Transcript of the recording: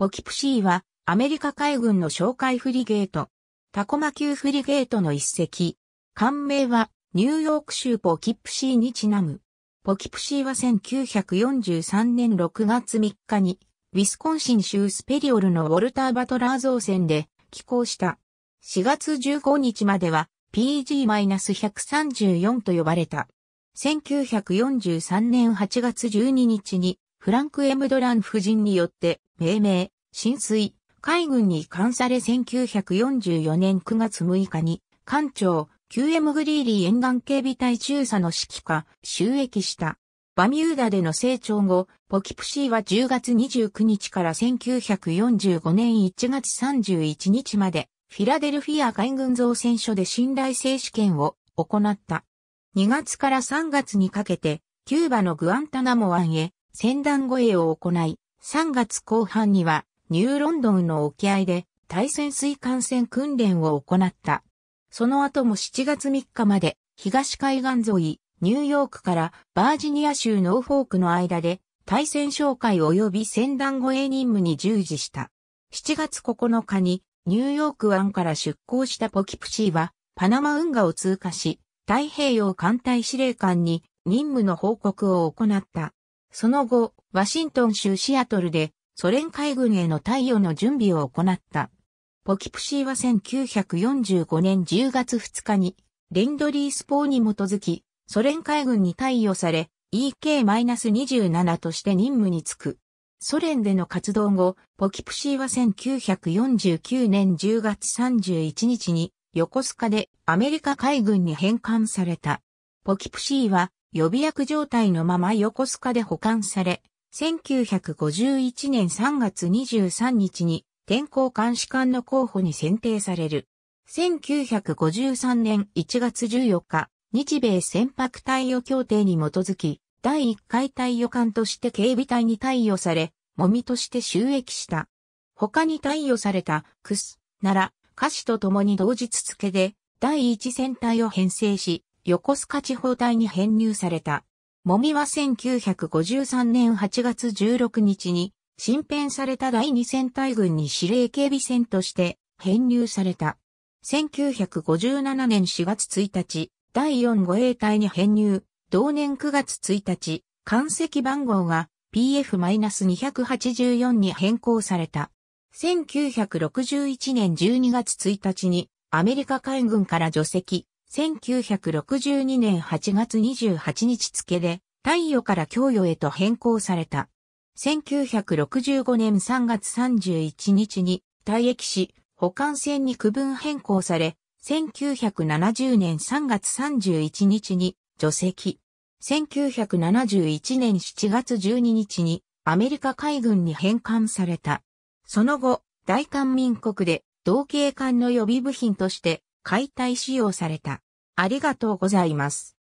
ポキプシーは、アメリカ海軍の哨戒フリゲート、タコマ級フリゲートの一隻。艦名は、ニューヨーク州ポキプシーにちなむ。ポキプシーは1943年6月3日に、ウィスコンシン州スペリオルのウォルター・バトラー造船で寄港した。4月15日までは PG-134 と呼ばれた。1943年8月12日にフランク・エムドラン夫人によって命名、浸水、海軍に移管され1944年9月6日に、艦長、QM グリーリー沿岸警備隊中佐の指揮下、収益した。バミューダでの成長後、ポキプシーは10月29日から1945年1月31日まで、フィラデルフィア海軍造船所で信頼性試験を行った。2月から3月にかけて、キューバのグアンタナモ湾へ、船団護衛を行い、3月後半にはニューロンドンの沖合で対潜水艦船訓練を行った。その後も7月3日まで東海岸沿い、ニューヨークからバージニア州ノーフォークの間で対戦紹介及び船団護衛任務に従事した。7月9日にニューヨーク湾から出港したポキプシーはパナマ運河を通過し太平洋艦隊司令官に任務の報告を行った。その後、ワシントン州シアトルでソ連海軍への対応の準備を行った。ポキプシーは1945年10月2日に、レンドリースポーに基づき、ソ連海軍に貸与され、EK-27 として任務に就く。ソ連での活動後、ポキプシーは1949年10月31日に、横須賀でアメリカ海軍に返還された。ポキプシーは予備役状態のまま横須賀で保管され、1951年3月23日に天候監視官の候補に選定される。1953年1月14日、日米船舶対応協定に基づき、第1回対応艦として警備隊に対応され、もみとして収益した。他に対応された、クス、なら、歌詞と共に同日付で、第1戦隊を編成し、横須賀地方隊に編入された。もみは1953年8月16日に、新編された第2戦隊軍に司令警備戦として編入された。1957年4月1日、第4護衛隊に編入。同年9月1日、艦石番号が PF-284 に変更された。1961年12月1日にアメリカ海軍から除籍、1962年8月28日付で、太陽から供与へと変更された。1965年3月31日に退役し、保管船に区分変更され、1970年3月31日に除籍。1971年7月12日にアメリカ海軍に返還された。その後、大韓民国で同型艦の予備部品として解体使用された。ありがとうございます。